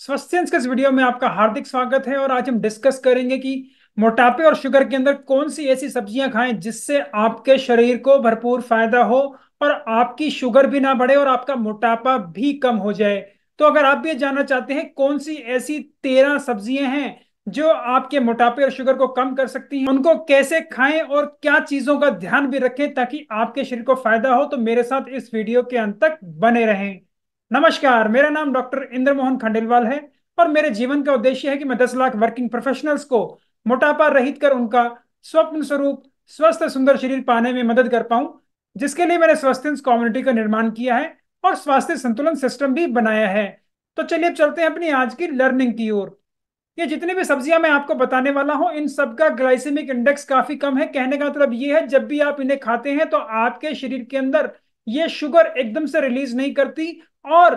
स्वस्थ इस वीडियो में आपका हार्दिक स्वागत है और आज हम डिस्कस करेंगे कि मोटापे और शुगर के अंदर कौन सी ऐसी सब्जियां खाएं जिससे आपके शरीर को भरपूर फायदा हो और आपकी शुगर भी ना बढ़े और आपका मोटापा भी कम हो जाए तो अगर आप ये जानना चाहते हैं कौन सी ऐसी तेरह सब्जियां हैं जो आपके मोटापे और शुगर को कम कर सकती हैं उनको कैसे खाएं और क्या चीजों का ध्यान भी रखें ताकि आपके शरीर को फायदा हो तो मेरे साथ इस वीडियो के अंत तक बने रहें नमस्कार मेरा नाम डॉक्टर इंद्र मोहन खंडेलवाल है और मेरे जीवन का उद्देश्य है कि मैं 10 लाख वर्किंग प्रोफेशनल्स को मोटापा रहित कर उनका स्वप्न स्वरूप स्वस्थ सुंदर शरीर पाने में मदद कर पाऊं जिसके लिए मैंने स्वास्थ्य कम्युनिटी का निर्माण किया है और स्वास्थ्य संतुलन सिस्टम भी बनाया है तो चलिए अब चलते हैं अपनी आज की लर्निंग की ओर ये जितनी भी सब्जियां मैं आपको बताने वाला हूं इन सब का ग्लाइसेमिक इंडेक्स काफी कम है कहने का मतलब ये है जब भी आप इन्हें खाते हैं तो आपके शरीर के अंदर ये शुगर एकदम से रिलीज नहीं करती और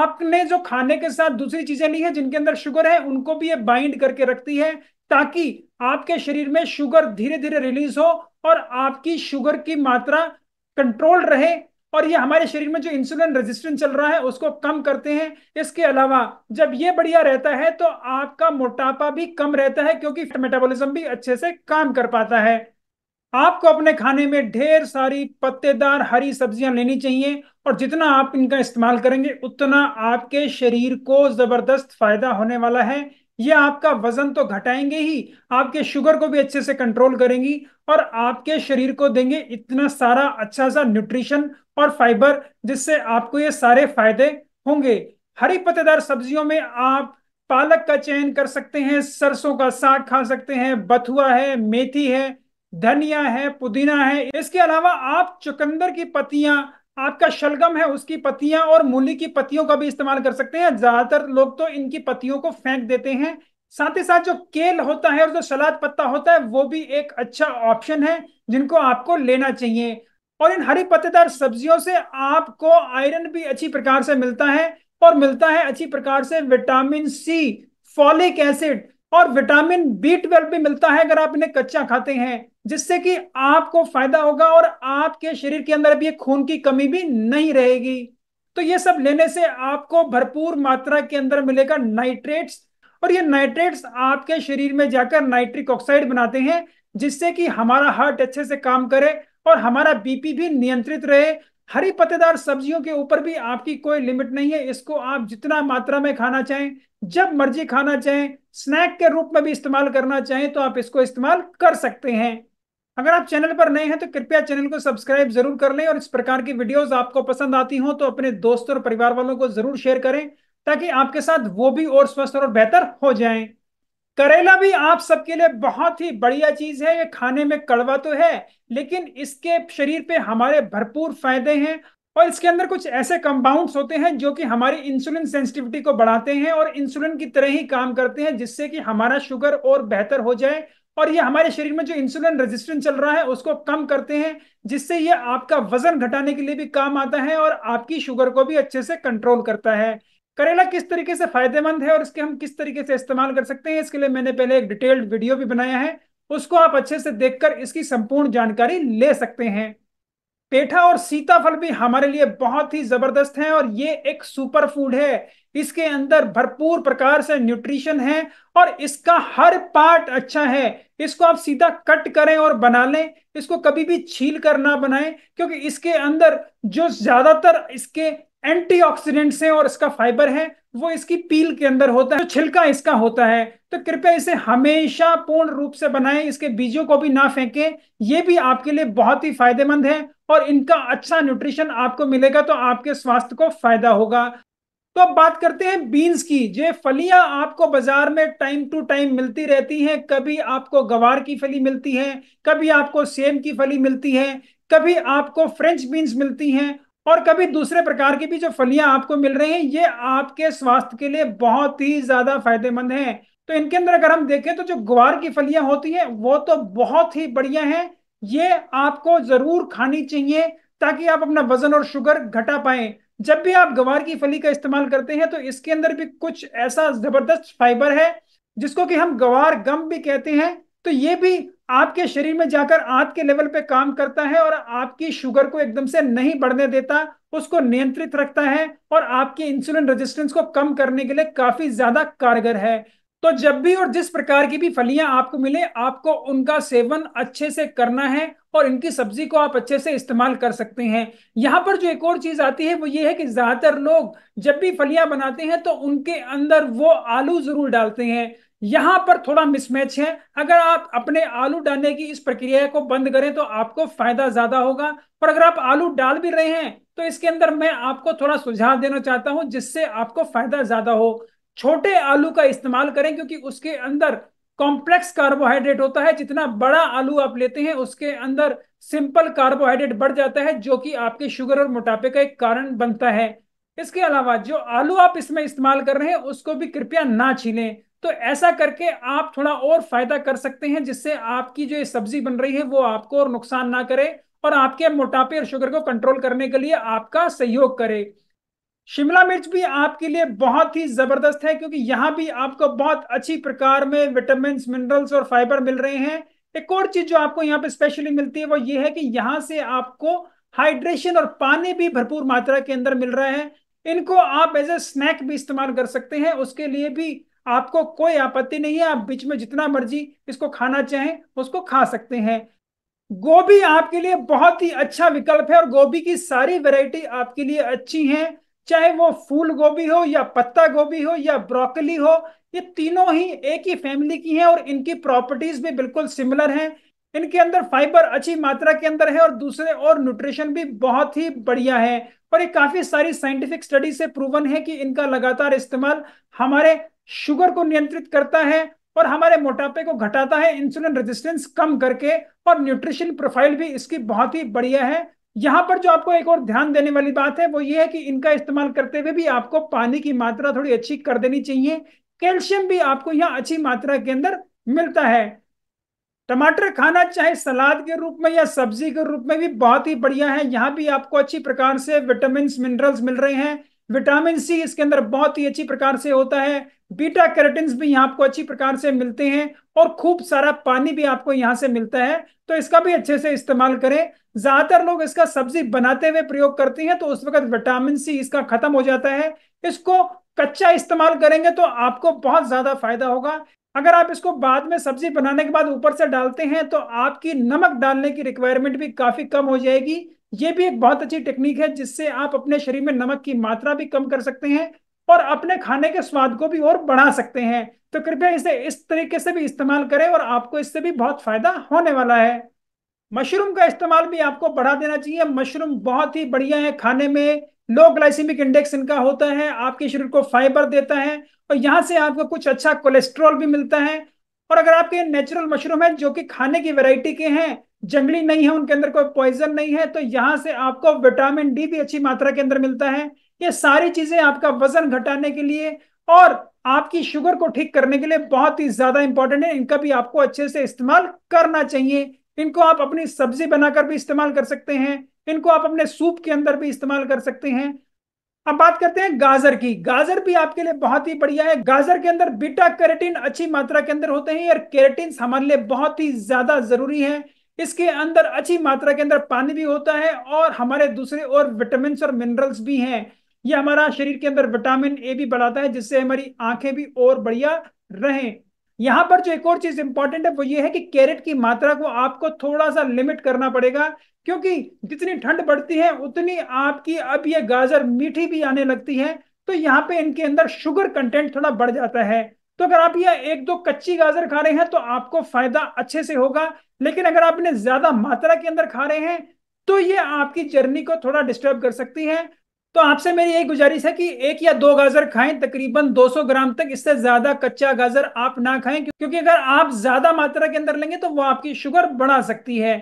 आपने जो खाने के साथ दूसरी चीजें ली है जिनके अंदर शुगर है उनको भी ये बाइंड करके रखती है ताकि आपके शरीर में शुगर धीरे धीरे रिलीज हो और आपकी शुगर की मात्रा कंट्रोल रहे और ये हमारे शरीर में जो इंसुलिन रेजिस्टेंस चल रहा है उसको कम करते हैं इसके अलावा जब ये बढ़िया रहता है तो आपका मोटापा भी कम रहता है क्योंकि मेटाबॉलिज्म भी अच्छे से काम कर पाता है आपको अपने खाने में ढेर सारी पत्तेदार हरी सब्जियां लेनी चाहिए और जितना आप इनका इस्तेमाल करेंगे उतना आपके शरीर को जबरदस्त फायदा होने वाला है ये आपका वजन तो घटाएंगे ही आपके शुगर को भी अच्छे से कंट्रोल करेंगी और आपके शरीर को देंगे इतना सारा अच्छा सा न्यूट्रिशन और फाइबर जिससे आपको ये सारे फायदे होंगे हरी पत्तेदार सब्जियों में आप पालक का चयन कर सकते हैं सरसों का साग खा सकते हैं बथुआ है मेथी है धनिया है पुदीना है इसके अलावा आप चुकंदर की पत्तियां आपका शलगम है उसकी पत्तियां और मूली की पत्तियों का भी इस्तेमाल कर सकते हैं ज्यादातर लोग तो इनकी पत्तियों को फेंक देते हैं साथ ही साथ जो केल होता है और जो सलाद पत्ता होता है वो भी एक अच्छा ऑप्शन है जिनको आपको लेना चाहिए और इन हरी पत्तेदार सब्जियों से आपको आयरन भी अच्छी प्रकार से मिलता है और मिलता है अच्छी प्रकार से विटामिन सी फॉलिक एसिड और विटामिन बी ट्वेल्व भी मिलता है अगर आप इन्हें कच्चा खाते हैं जिससे कि आपको फायदा होगा और आपके शरीर के अंदर भी खून की कमी भी नहीं रहेगी तो ये सब लेने से आपको भरपूर मात्रा के अंदर मिलेगा नाइट्रेट्स और ये नाइट्रेट्स आपके शरीर में जाकर नाइट्रिक ऑक्साइड बनाते हैं जिससे कि हमारा हार्ट अच्छे से काम करे और हमारा बीपी भी नियंत्रित रहे हरी पत्तेदार सब्जियों के ऊपर भी आपकी कोई लिमिट नहीं है इसको आप जितना मात्रा में खाना चाहें जब मर्जी खाना चाहें स्नैक के रूप में भी इस्तेमाल करना चाहें तो आप इसको इस्तेमाल कर सकते हैं अगर आप चैनल पर नए हैं तो कृपया चैनल को सब्सक्राइब जरूर कर लें और इस प्रकार की वीडियोस आपको पसंद आती हो तो अपने दोस्तों और परिवार वालों को जरूर शेयर करें ताकि आपके साथ वो भी और स्वस्थ और बेहतर हो जाएं। करेला भी आप सबके लिए बहुत ही बढ़िया चीज है ये खाने में कड़वा तो है लेकिन इसके शरीर पे हमारे भरपूर फायदे हैं और इसके अंदर कुछ ऐसे कंपाउंड्स होते हैं जो कि हमारी इंसुलिन सेंसिटिविटी को बढ़ाते हैं और इंसुलिन की तरह ही काम करते हैं जिससे कि हमारा शुगर और बेहतर हो जाए और ये हमारे शरीर में जो इंसुलिन रेजिस्टेंस चल रहा है उसको कम करते हैं जिससे ये आपका वजन घटाने के लिए भी काम आता है और आपकी शुगर को भी अच्छे से कंट्रोल करता है करेला किस तरीके से फायदेमंद है और इसके हम किस तरीके से इस्तेमाल कर सकते हैं इसके लिए मैंने पहले एक डिटेल्ड वीडियो भी बनाया है उसको आप अच्छे से देखकर इसकी संपूर्ण जानकारी ले सकते हैं पेठा और सीताफल भी हमारे लिए बहुत ही जबरदस्त हैं और ये एक सुपर फूड है इसके अंदर भरपूर प्रकार से न्यूट्रिशन है और इसका हर पार्ट अच्छा है इसको आप सीधा कट करें और बना लें इसको कभी भी छील कर ना बनाएं क्योंकि इसके अंदर जो ज्यादातर इसके एंटीऑक्सीडेंट्स हैं और इसका फाइबर है वो इसकी पील के अंदर होता है जो छिलका इसका होता है तो कृपया इसे हमेशा पूर्ण रूप से बनाएं इसके बीजों को भी ना फेंकें ये भी आपके लिए बहुत ही फायदेमंद है और इनका अच्छा न्यूट्रिशन आपको मिलेगा तो आपके स्वास्थ्य को फायदा होगा तो अब बात करते हैं बीन्स की जो फलियां आपको बाजार में टाइम टू टाइम मिलती रहती हैं कभी आपको गवार की फली मिलती है कभी आपको सेम की फली मिलती है कभी आपको फ्रेंच बीन्स मिलती हैं और कभी दूसरे प्रकार की भी जो फलियां आपको मिल रही हैं ये आपके स्वास्थ्य के लिए बहुत ही ज्यादा फायदेमंद हैं तो इनके अंदर अगर हम देखें तो जो ग्वार की फलियां होती हैं वो तो बहुत ही बढ़िया हैं ये आपको जरूर खानी चाहिए ताकि आप अपना वजन और शुगर घटा पाए जब भी आप गवार की फली का इस्तेमाल करते हैं तो इसके अंदर भी कुछ ऐसा जबरदस्त फाइबर है जिसको कि हम गवार गम भी कहते हैं तो ये भी आपके शरीर में जाकर आंत के लेवल पे काम करता है और आपकी शुगर को एकदम से नहीं बढ़ने देता उसको नियंत्रित रखता है और आपके इंसुलिन रेजिस्टेंस को कम करने के लिए काफी ज्यादा कारगर है तो जब भी और जिस प्रकार की भी फलियां आपको मिले आपको उनका सेवन अच्छे से करना है और इनकी सब्जी को आप अच्छे से इस्तेमाल कर सकते हैं यहां पर जो एक और चीज आती है वो ये है कि ज्यादातर लोग जब भी फलियां बनाते हैं तो उनके अंदर वो आलू जरूर डालते हैं यहां पर थोड़ा मिसमैच है अगर आप अपने आलू डालने की इस प्रक्रिया को बंद करें तो आपको फायदा ज्यादा होगा और अगर आप आलू डाल भी रहे हैं तो इसके अंदर मैं आपको थोड़ा सुझाव देना चाहता हूं जिससे आपको फायदा ज्यादा हो छोटे आलू का इस्तेमाल करें क्योंकि उसके अंदर कॉम्प्लेक्स कार्बोहाइड्रेट होता है जितना बड़ा आलू आप लेते हैं उसके अंदर सिंपल कार्बोहाइड्रेट बढ़ जाता है जो कि आपके शुगर और मोटापे का एक कारण बनता है इसके अलावा जो आलू आप इसमें इस्तेमाल कर रहे हैं उसको भी कृपया ना छीलें तो ऐसा करके आप थोड़ा और फायदा कर सकते हैं जिससे आपकी जो सब्जी बन रही है वो आपको और नुकसान ना करे और आपके मोटापे और शुगर को कंट्रोल करने के लिए आपका सहयोग करे शिमला मिर्च भी आपके लिए बहुत ही जबरदस्त है क्योंकि यहाँ भी आपको बहुत अच्छी प्रकार में विटामिन मिनरल्स और फाइबर मिल रहे हैं एक और चीज जो आपको यहाँ पे स्पेशली मिलती है वो ये है कि यहाँ से आपको हाइड्रेशन और पानी भी भरपूर मात्रा के अंदर मिल रहा है इनको आप एज ए स्नैक भी इस्तेमाल कर सकते हैं उसके लिए भी आपको कोई आपत्ति नहीं है आप बीच में जितना मर्जी इसको खाना चाहें उसको खा सकते हैं गोभी आपके लिए बहुत ही अच्छा विकल्प है और गोभी की सारी वैरायटी आपके लिए अच्छी है चाहे वो फूल गोभी हो या पत्ता गोभी हो या ब्रोकली हो ये तीनों ही एक ही फैमिली की हैं और इनकी प्रॉपर्टीज भी बिल्कुल सिमिलर हैं इनके अंदर फाइबर अच्छी मात्रा के अंदर है और दूसरे और न्यूट्रिशन भी बहुत ही बढ़िया है और ये काफी सारी साइंटिफिक स्टडी से प्रूवन है कि इनका लगातार इस्तेमाल हमारे शुगर को नियंत्रित करता है और हमारे मोटापे को घटाता है इंसुलिन रेजिस्टेंस कम करके और न्यूट्रिशन प्रोफाइल भी इसकी बहुत ही बढ़िया है यहां पर जो आपको एक और ध्यान देने वाली बात है वो ये है कि इनका इस्तेमाल करते हुए भी आपको पानी की मात्रा थोड़ी अच्छी कर देनी चाहिए कैल्शियम भी आपको यहाँ अच्छी मात्रा के अंदर मिलता है टमाटर खाना चाहे सलाद के रूप में या सब्जी के रूप में भी बहुत ही बढ़िया है यहाँ भी आपको अच्छी प्रकार से विटामिन मिनरल्स मिल रहे हैं विटामिन सी इसके अंदर बहुत ही अच्छी प्रकार से होता है बीटा कैरेटिन भी यहाँ आपको अच्छी प्रकार से मिलते हैं और खूब सारा पानी भी आपको यहाँ से मिलता है तो इसका भी अच्छे से इस्तेमाल करें ज्यादातर लोग इसका सब्जी बनाते हुए प्रयोग करते हैं तो उस वक्त विटामिन सी इसका खत्म हो जाता है इसको कच्चा इस्तेमाल करेंगे तो आपको बहुत ज्यादा फायदा होगा अगर आप इसको बाद में सब्जी बनाने के बाद ऊपर से डालते हैं तो आपकी नमक डालने की रिक्वायरमेंट भी काफी कम हो जाएगी ये भी एक बहुत अच्छी टेक्निक है जिससे आप अपने शरीर में नमक की मात्रा भी कम कर सकते हैं और अपने खाने के स्वाद को भी और बढ़ा सकते हैं तो कृपया इसे इस तरीके से भी इस्तेमाल करें और आपको इससे भी बहुत फायदा होने वाला है मशरूम का इस्तेमाल भी आपको बढ़ा देना चाहिए मशरूम बहुत ही बढ़िया है खाने में लो ग्लाइसिमिक इंडेक्स इनका होता है आपके शरीर को फाइबर देता है और यहाँ से आपको कुछ अच्छा कोलेस्ट्रॉल भी मिलता है और अगर आपके नेचुरल मशरूम है जो कि खाने की वेराइटी के हैं जंगली नहीं है उनके अंदर कोई पॉइजन नहीं है तो यहां से आपको विटामिन डी भी अच्छी मात्रा के अंदर मिलता है ये सारी चीजें आपका वजन घटाने के लिए और आपकी शुगर को ठीक करने के लिए बहुत ही ज्यादा इंपॉर्टेंट है इनका भी आपको अच्छे से इस्तेमाल करना चाहिए इनको आप अपनी सब्जी बनाकर भी इस्तेमाल कर सकते हैं इनको आप अपने सूप के अंदर भी इस्तेमाल कर सकते हैं अब बात करते हैं गाजर की गाजर भी आपके लिए बहुत ही बढ़िया है गाजर के अंदर बीटा कैरेटीन अच्छी मात्रा के अंदर होते हैं और कैरेटीन हमारे लिए बहुत ही ज्यादा जरूरी है इसके अंदर अच्छी मात्रा के अंदर पानी भी होता है और हमारे दूसरे और विटामिन और मिनरल्स भी हैं ये हमारा शरीर के अंदर विटामिन ए भी बढ़ाता है जिससे हमारी आंखें भी और बढ़िया रहें यहाँ पर जो एक और चीज इंपॉर्टेंट है वो ये है कि कैरेट की मात्रा को आपको थोड़ा सा लिमिट करना पड़ेगा क्योंकि जितनी ठंड बढ़ती है उतनी आपकी अब ये गाजर मीठी भी आने लगती है तो यहाँ पे इनके अंदर शुगर कंटेंट थोड़ा बढ़ जाता है तो अगर आप यह एक दो कच्ची गाजर खा रहे हैं तो आपको फायदा अच्छे से होगा लेकिन अगर आप इन्हें ज्यादा मात्रा के अंदर खा रहे हैं तो ये आपकी जर्नी को थोड़ा डिस्टर्ब कर सकती है तो आपसे मेरी यही गुजारिश है कि एक या दो गाजर खाएं तकरीबन 200 ग्राम तक इससे ज्यादा कच्चा गाजर आप ना खाएं क्योंकि अगर आप ज्यादा मात्रा के अंदर लेंगे तो वो आपकी शुगर बढ़ा सकती है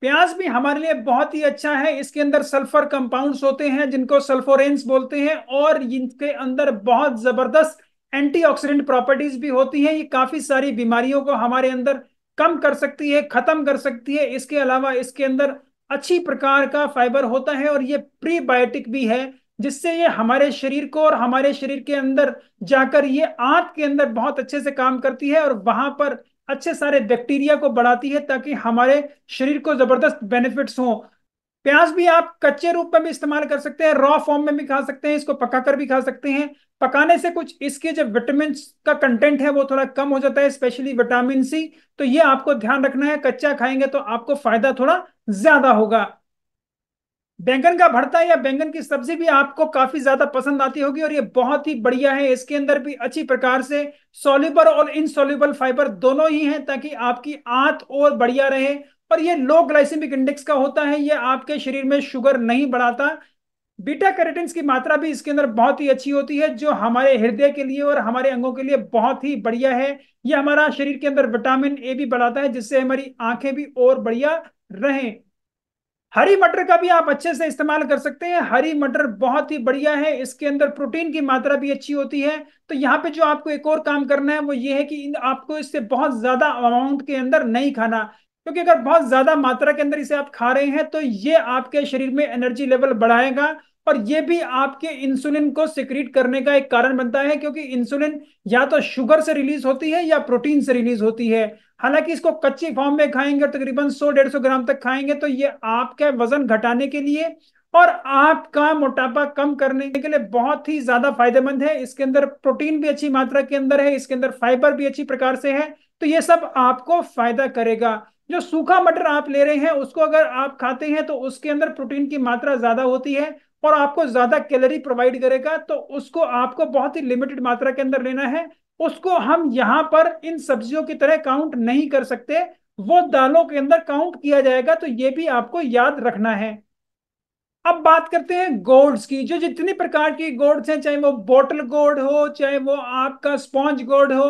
प्याज भी हमारे लिए बहुत ही अच्छा है इसके अंदर सल्फर कंपाउंड्स होते हैं जिनको सल्फोरेंस बोलते हैं और इनके अंदर बहुत जबरदस्त एंटीऑक्सीडेंट प्रॉपर्टीज भी होती हैं ये काफी सारी बीमारियों को हमारे अंदर कम कर सकती है खत्म कर सकती है इसके अलावा इसके अंदर अच्छी प्रकार का फाइबर होता है और ये प्रीबायोटिक भी है जिससे ये हमारे शरीर को और हमारे शरीर के अंदर जाकर ये आंत के अंदर बहुत अच्छे से काम करती है और वहां पर अच्छे सारे बैक्टीरिया को बढ़ाती है ताकि हमारे शरीर को जबरदस्त बेनिफिट्स हों प्याज भी आप कच्चे रूप में भी इस्तेमाल कर सकते हैं रॉ फॉर्म में भी खा सकते हैं इसको पकाकर भी खा सकते हैं पकाने से कुछ इसके जब विटामिन का कंटेंट है वो थोड़ा कम हो जाता है स्पेशली विटामिन सी तो ये आपको ध्यान रखना है कच्चा खाएंगे तो आपको फायदा थोड़ा ज्यादा होगा बैंगन का भरता या बैंगन की सब्जी भी आपको काफी ज्यादा पसंद आती होगी और ये बहुत ही बढ़िया है इसके अंदर भी अच्छी प्रकार से सोल्यूबल और इनसोल्यूबल फाइबर दोनों ही हैं ताकि आपकी आंत और बढ़िया रहे और ये लो ग्लाइसेमिक इंडेक्स का होता है ये आपके शरीर में शुगर नहीं बढ़ाता बीटा कैरेटिन की मात्रा भी इसके अंदर बहुत ही अच्छी होती है जो हमारे हृदय के लिए और हमारे अंगों के लिए बहुत ही बढ़िया है यह हमारा शरीर के अंदर विटामिन ए भी बढ़ाता है जिससे हमारी आंखें भी और बढ़िया रहें हरी मटर का भी आप अच्छे से इस्तेमाल कर सकते हैं हरी मटर बहुत ही बढ़िया है इसके अंदर प्रोटीन की मात्रा भी अच्छी होती है तो यहाँ पे जो आपको एक और काम करना है वो ये है कि आपको इससे बहुत ज्यादा अमाउंट के अंदर नहीं खाना क्योंकि अगर बहुत ज्यादा मात्रा के अंदर इसे आप खा रहे हैं तो ये आपके शरीर में एनर्जी लेवल बढ़ाएगा और ये भी आपके इंसुलिन को सिक्रीट करने का एक कारण बनता है क्योंकि इंसुलिन या तो शुगर से रिलीज होती है या प्रोटीन से रिलीज होती है हालांकि इसको कच्ची फॉर्म में खाएंगे तकरीबन सौ डेढ़ सौ ग्राम तक खाएंगे तो ये आपके वजन घटाने के लिए और आपका मोटापा कम करने के लिए बहुत ही ज्यादा फायदेमंद है इसके अंदर प्रोटीन भी अच्छी मात्रा के अंदर है इसके अंदर फाइबर भी अच्छी प्रकार से है तो ये सब आपको फायदा करेगा जो सूखा मटर आप ले रहे हैं उसको अगर आप खाते हैं तो उसके अंदर प्रोटीन की मात्रा ज्यादा होती है और आपको ज्यादा कैलोरी प्रोवाइड करेगा तो उसको आपको बहुत ही लिमिटेड मात्रा के अंदर लेना है उसको हम यहाँ पर इन सब्जियों की तरह काउंट नहीं कर सकते वो दालों के अंदर काउंट किया जाएगा तो ये भी आपको याद रखना है अब बात करते हैं गोड्स की जो जितनी प्रकार की गोड्स हैं चाहे वो बोटल गोड हो चाहे वो आपका स्पॉन्ज गोड हो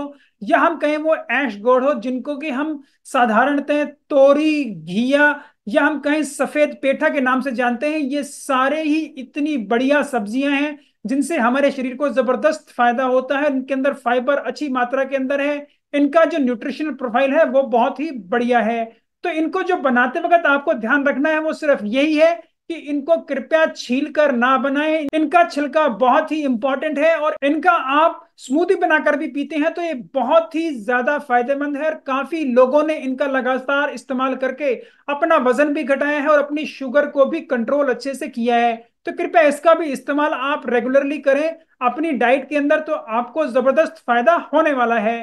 या हम कहें वो ऐश गोड़ हो जिनको कि हम साधारणतः तोरी घिया या हम कहें सफेद पेठा के नाम से जानते हैं ये सारे ही इतनी बढ़िया सब्जियां हैं जिनसे हमारे शरीर को जबरदस्त फायदा होता है इनके अंदर फाइबर अच्छी मात्रा के अंदर है इनका जो न्यूट्रिशनल प्रोफाइल है वो बहुत ही बढ़िया है तो इनको जो बनाते वक्त आपको ध्यान रखना है वो सिर्फ यही है कि इनको कृपया छील कर ना बनाए इनका छिलका बहुत ही इंपॉर्टेंट है और इनका आप स्मूदी बनाकर भी पीते हैं तो ये बहुत ही ज्यादा फायदेमंद है और काफी लोगों ने इनका लगातार इस्तेमाल करके अपना वजन भी घटाया है और अपनी शुगर को भी कंट्रोल अच्छे से किया है तो कृपया इसका भी इस्तेमाल आप रेगुलरली करें अपनी डाइट के अंदर तो आपको जबरदस्त फायदा होने वाला है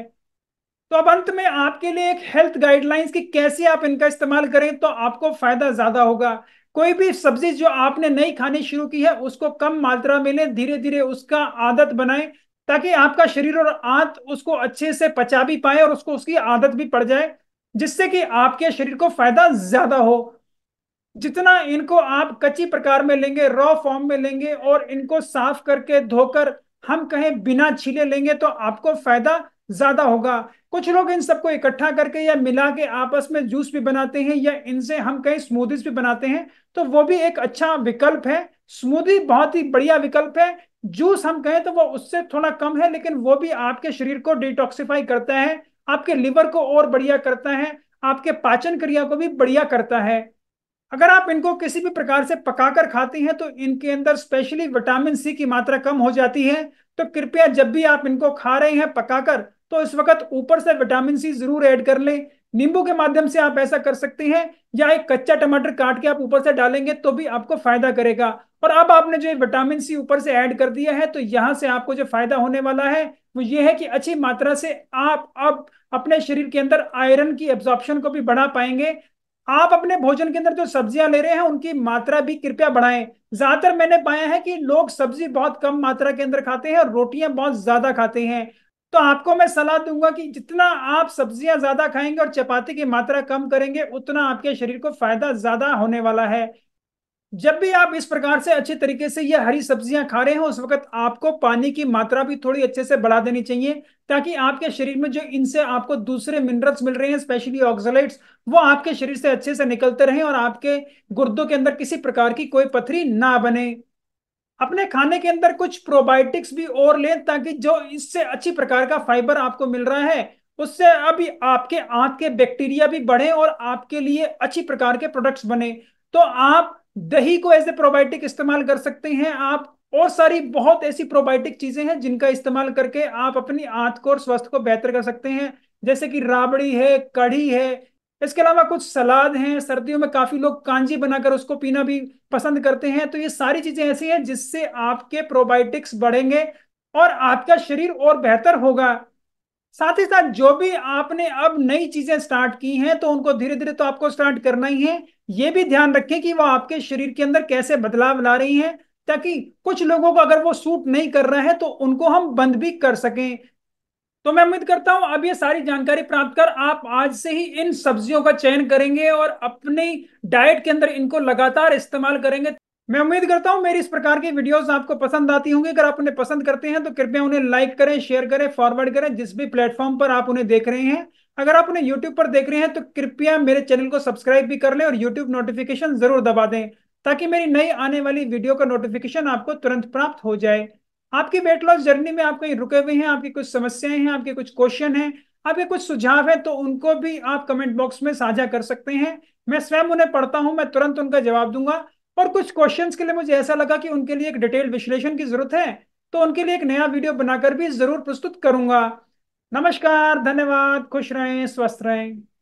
तो अब अंत में आपके लिए एक हेल्थ गाइडलाइंस की कैसे आप इनका इस्तेमाल करें तो आपको फायदा ज्यादा होगा कोई भी सब्जी जो आपने नई खानी शुरू की है उसको कम मात्रा में लें धीरे धीरे उसका आदत बनाएं ताकि आपका शरीर और आंत उसको अच्छे से पचा भी पाए और उसको उसकी आदत भी पड़ जाए जिससे कि आपके शरीर को फायदा ज्यादा हो जितना इनको आप कच्ची प्रकार में लेंगे रॉ फॉर्म में लेंगे और इनको साफ करके धोकर हम कहें बिना छीले लेंगे तो आपको फायदा ज्यादा होगा कुछ लोग इन सबको इकट्ठा करके या मिला के आपस में जूस भी बनाते हैं या इनसे हम कई स्मूदीज भी बनाते हैं तो वो भी एक अच्छा विकल्प है स्मूदी बहुत ही बढ़िया विकल्प है जूस हम कहें तो वो उससे थोड़ा कम है लेकिन वो भी आपके शरीर को डिटॉक्सिफाई करता है आपके लिवर को और बढ़िया करता है आपके पाचन क्रिया को भी बढ़िया करता है अगर आप इनको किसी भी प्रकार से पकाकर खाते हैं तो इनके अंदर स्पेशली विटामिन सी की मात्रा कम हो जाती है तो कृपया जब भी आप इनको खा रहे हैं पकाकर तो इस वक्त ऊपर से विटामिन सी जरूर ऐड कर लें नींबू के माध्यम से आप ऐसा कर सकते हैं या एक कच्चा टमाटर काट के आप ऊपर से डालेंगे तो भी आपको फायदा करेगा और अब आपने जो विटामिन सी ऊपर से ऐड कर दिया है तो यहाँ से आपको जो फायदा होने वाला है वो ये है कि अच्छी मात्रा से आप अब अपने शरीर के अंदर आयरन की एब्जॉर्प्शन को भी बढ़ा पाएंगे आप अपने भोजन के अंदर जो सब्जियां ले रहे हैं उनकी मात्रा भी कृपया बढ़ाएं ज्यादातर मैंने पाया है कि लोग सब्जी बहुत कम मात्रा के अंदर खाते हैं और रोटियां बहुत ज्यादा खाते हैं तो आपको मैं सलाह दूंगा कि जितना आप सब्जियां ज्यादा खाएंगे और चपाती की मात्रा कम करेंगे उतना आपके शरीर को फायदा ज्यादा होने वाला है जब भी आप इस प्रकार से अच्छे तरीके से ये हरी सब्जियां खा रहे हो उस वक्त आपको पानी की मात्रा भी थोड़ी अच्छे से बढ़ा देनी चाहिए ताकि आपके शरीर में जो इनसे आपको दूसरे मिनरल्स मिल रहे हैं स्पेशली ऑक्सलेट्स वो आपके शरीर से अच्छे से निकलते रहें और आपके गुर्दों के अंदर किसी प्रकार की कोई पथरी ना बने अपने खाने के अंदर कुछ प्रोबायोटिक्स भी और लें ताकि जो इससे अच्छी प्रकार का फाइबर आपको मिल रहा है उससे अभी आपके आंत के बैक्टीरिया भी बढ़े और आपके लिए अच्छी प्रकार के प्रोडक्ट्स बने तो आप दही को एज ए प्रोबायोटिक इस्तेमाल कर सकते हैं आप और सारी बहुत ऐसी प्रोबायोटिक चीजें हैं जिनका इस्तेमाल करके आप अपनी आंत को और स्वास्थ्य को बेहतर कर सकते हैं जैसे कि राबड़ी है कढ़ी है इसके अलावा कुछ सलाद हैं सर्दियों में काफी लोग कांजी बनाकर उसको पीना भी पसंद करते हैं तो ये सारी चीजें ऐसी हैं जिससे आपके प्रोबायोटिक्स बढ़ेंगे और आपका शरीर और बेहतर होगा साथ ही साथ जो भी आपने अब नई चीजें स्टार्ट की हैं तो उनको धीरे धीरे तो आपको स्टार्ट करना ही है ये भी ध्यान रखें कि वह आपके शरीर के अंदर कैसे बदलाव ला रही हैं ताकि कुछ लोगों को अगर वो सूट नहीं कर रहा है तो उनको हम बंद भी कर सकें तो मैं उम्मीद करता हूं अब ये सारी जानकारी प्राप्त कर आप आज से ही इन सब्जियों का चयन करेंगे और अपनी डाइट के अंदर इनको लगातार इस्तेमाल करेंगे मैं उम्मीद करता हूं मेरी इस प्रकार की वीडियोस आपको पसंद आती होंगी अगर आप उन्हें पसंद करते हैं तो कृपया उन्हें लाइक करें शेयर करें फॉरवर्ड करें जिस भी प्लेटफॉर्म पर आप उन्हें देख रहे हैं अगर आप उन्हें यूट्यूब पर देख रहे हैं तो कृपया मेरे चैनल को सब्सक्राइब भी कर लें और यूट्यूब नोटिफिकेशन जरूर दबा दें ताकि मेरी नई आने वाली वीडियो का नोटिफिकेशन आपको तुरंत प्राप्त हो जाए आपकी वेट लॉस जर्नी में आप कहीं रुके हुए हैं आपकी कुछ समस्याएं हैं आपके कुछ क्वेश्चन हैं आपके कुछ सुझाव हैं तो उनको भी आप कमेंट बॉक्स में साझा कर सकते हैं मैं स्वयं उन्हें पढ़ता हूं मैं तुरंत उनका जवाब दूंगा और कुछ क्वेश्चन के लिए मुझे ऐसा लगा कि उनके लिए एक डिटेल विश्लेषण की जरूरत है तो उनके लिए एक नया वीडियो बनाकर भी जरूर प्रस्तुत करूंगा नमस्कार धन्यवाद खुश रहें स्वस्थ रहें